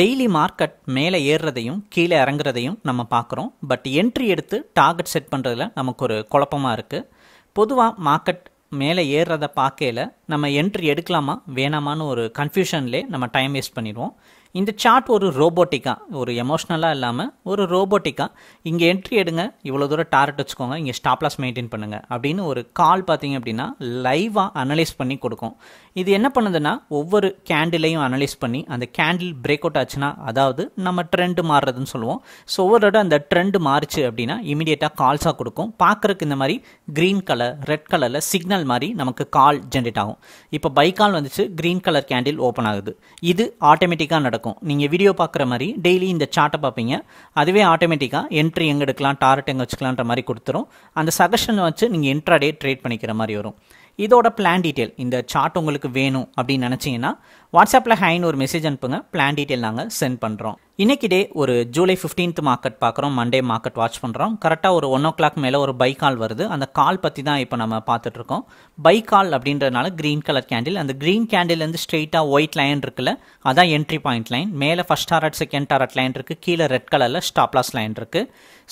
daily market மேலே ஏறுறதையும் கீழே இறங்குறதையும் நம்ம பார்க்குறோம் பட் என்ட்ரி எடுத்து டார்கெட் செட் பண்ணுறதுல நமக்கு ஒரு குழப்பமாக இருக்குது பொதுவாக மார்க்கெட் மேலே ஏறுறதை பார்க்கையில் நம்ம என்ட்ரி எடுக்கலாமா வேணாமான்னு ஒரு கன்ஃபியூஷன்லேயே நம்ம டைம் வேஸ்ட் பண்ணிடுவோம் இந்த சார்ட் ஒரு ரோபோட்டிக்காக ஒரு எமோஷ்னலாக இல்லாமல் ஒரு ரோபோட்டிக்காக இங்கே என்ட்ரி எடுங்க இவ்வளோ தூரம் டார்ட் வச்சுக்கோங்க இங்கே ஸ்டாப்லாஸ் மெயின்டைன் பண்ணுங்கள் அப்படின்னு ஒரு கால் பார்த்தீங்க அப்படின்னா லைவாக அனலைஸ் பண்ணி கொடுக்கும் இது என்ன பண்ணுதுன்னா ஒவ்வொரு கேண்டிலையும் அனலைஸ் பண்ணி அந்த கேண்டில் பிரேக் அவுட் ஆச்சுன்னா அதாவது நம்ம ட்ரெண்டு மாறுறதுன்னு சொல்லுவோம் ஸோ ஒவ்வொரு அந்த ட்ரெண்டு மாறுச்சு அப்படின்னா இமீடியட்டாக கால்ஸாக கொடுக்கும் பார்க்குறக்கு இந்த மாதிரி க்ரீன் கலர் ரெட் கலரில் சிக்னல் மாதிரி நமக்கு கால் ஜென்ரேட் ஆகும் இப்போ பைக்கால் வந்துச்சு க்ரீன் கலர் கேண்டில் ஓப்பன் ஆகுது இது ஆட்டோமேட்டிக்காக நடக்கும் நடக்கும் நீங்கள் வீடியோ பார்க்குற மாதிரி டெய்லி இந்த சார்ட்டை பார்ப்பீங்க அதுவே ஆட்டோமேட்டிக்காக என்ட்ரி எங்கே எடுக்கலாம் டார்ட் எங்கே வச்சுக்கலான்ற மாதிரி கொடுத்துரும் அந்த சஜஷனை வச்சு நீங்கள் டே ட்ரேட் பண்ணிக்கிற மாதிரி வரும் இதோட பிளான் டீட்டெயில் இந்த சார்ட் உங்களுக்கு வேணும் அப்படின்னு நினச்சிங்கன்னா வாட்ஸ்அப்பில் ஹைன்னு ஒரு மெசேஜ் அனுப்புங்க பிளான் டீட்டெயில் நாங்கள் சென்ட் பண்ணுறோம் இன்னைக்கு டே ஒரு ஜூலை ஃபிஃப்டீன்த் மார்க்கெட் பார்க்குறோம் மண்டே மார்க்கெட் வாட்ச் பண்ணுறோம் கரெக்டாக ஒரு ஒன் ஓ கிளாக் மேலே ஒரு பை கால் வருது அந்த கால் பற்றி தான் இப்போ நம்ம பார்த்துட்ருக்கோம் பை கால் அப்படின்றதுனால க்ரீன் கலர் கேண்டில் அந்த க்ரீன் கேண்டில்லேருந்து ஸ்ட்ரெயிட்டாக ஒயிட் லைன் இருக்குல்ல அதான் என்ட்ரி பாயிண்ட் லைன் மேலே first target second target line இருக்குது கீழே ரெட் கலரில் ஸ்டாப்லாஸ் லைன் இருக்குது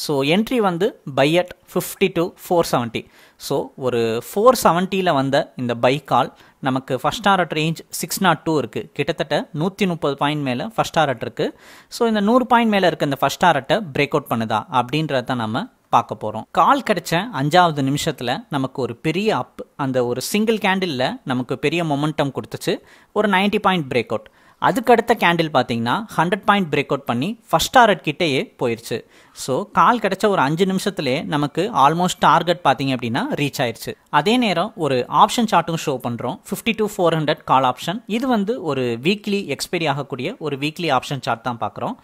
ஸோ என்ட்ரி வந்து buy at fifty two four seventy so ஒரு ஃபோர் செவன்ட்டியில் வந்த இந்த பை கால் நமக்கு first order range six naught two இருக்குது கிட்டத்தட்ட நூற்றி முப்பது பாயிண்ட் மேலே ஃபஸ்ட் ஆர்டர் இருக்குது ஸோ இந்த நூறு பாயிண்ட் மேலே இருக்க இந்த ஃபஸ்ட் ஆர்டரை பிரேக் அவுட் பண்ணுதா அப்படின்றத தான் நம்ம பார்க்க போகிறோம் கால் கிடைச்ச அஞ்சாவது நிமிஷத்தில் நமக்கு ஒரு பெரிய அப் அந்த ஒரு சிங்கிள் கேண்டிலில் நமக்கு பெரிய மொமெண்டம் கொடுத்துச்சு ஒரு நைன்ட்டி பாயிண்ட் பிரேக் அவுட் அதுக்கடுத்த கேண்டில் பார்த்தீங்கன்னா ஹண்ட்ரட் பாயிண்ட் பிரேக் அவுட் பண்ணி ஃபஸ்ட் டாரட் கிட்டேயே போயிடுச்சு ஸோ கால் கிடச்ச ஒரு அஞ்சு நிமிஷத்துலேயே நமக்கு ஆல்மோஸ்ட் டார்கெட் பார்த்தீங்க அப்படின்னா ரீச் ஆயிடுச்சு அதே நேரம் ஒரு ஆப்ஷன் சார்ட்டும் ஷோ பண்ணுறோம் fifty two four hundred call option இது வந்து ஒரு வீக்லி எக்ஸ்பைரி ஆகக்கூடிய ஒரு வீக்லி ஆப்ஷன் சார்ட் தான் பார்க்குறோம்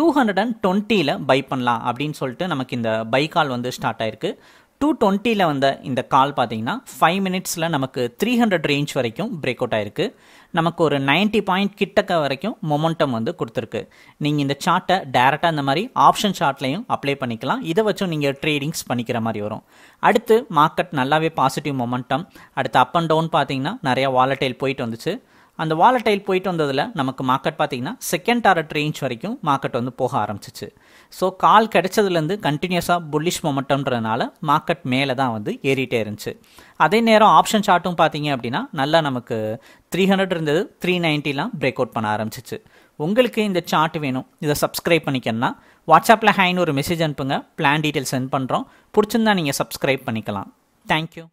டூ ஹண்ட்ரட் அண்ட் டுவெண்ட்டியில் பை பண்ணலாம் அப்படின்னு சொல்லிட்டு நமக்கு இந்த பை கால் வந்து ஸ்டார்ட் ஆயிருக்கு டூ டுவெண்ட்டியில் வந்த இந்த கால் பார்த்தீங்கன்னா ஃபைவ் மினிட்ஸில் நமக்கு த்ரீ ஹண்ட்ரட் ரேஞ்ச் வரைக்கும் பிரேக் அவுட் ஆயிருக்கு நமக்கு ஒரு நைன்ட்டி பாயிண்ட் கிட்டக்க வரைக்கும் மொமெண்டம் வந்து கொடுத்துருக்கு நீங்கள் இந்த சார்ட்டை டேரெக்டாக இந்த மாதிரி ஆப்ஷன் சார்ட்லையும் அப்ளை பண்ணிக்கலாம் இதை வச்சும் நீங்கள் ட்ரேடிங்ஸ் பண்ணிக்கிற மாதிரி வரும் அடுத்து மார்க்கெட் நல்லாவே பாசிட்டிவ் மொமெண்டம் அடுத்து அப் அண்ட் டவுன் பார்த்தீங்கன்னா நிறையா வாலட்டைல் போயிட்டு வந்துச்சு அந்த வாலட்டைல் போயிட்டு வந்ததில் நமக்கு மார்க்கெட் பார்த்திங்கன்னா செகண்ட் டாரட் ரேஞ்ச் வரைக்கும் மார்க்கெட் வந்து போக ஆரம்பிச்சிச்சு ஸோ கால் கிடைச்சதுலேருந்து கண்டினியூஸாக புல்லிஷ் மொமெண்டம்ன்றதுனால மார்க்கெட் மேலே தான் வந்து ஏறிட்டே இருந்துச்சு அதே நேரம் ஆப்ஷன் சார்ட்டும் பார்த்தீங்க அப்படின்னா நல்லா நமக்கு த்ரீ ஹண்ட்ரட் இருந்தது த்ரீ நைன்ட்டிலாம் பிரேக் அவுட் பண்ண ஆரம்பிச்சிச்சு உங்களுக்கு இந்த சார்ட் வேணும் இதை சப்ஸ்கிரைப் பண்ணிக்கணும்னா வாட்ஸ்அப்பில் ஹைன்னு ஒரு மெசேஜ் அனுப்புங்க பிளான் டீட்டெயில் சென்ட் பண்ணுறோம் பிடிச்சிருந்தா நீங்கள் சப்ஸ்கிரைப் பண்ணிக்கலாம் தேங்க்யூ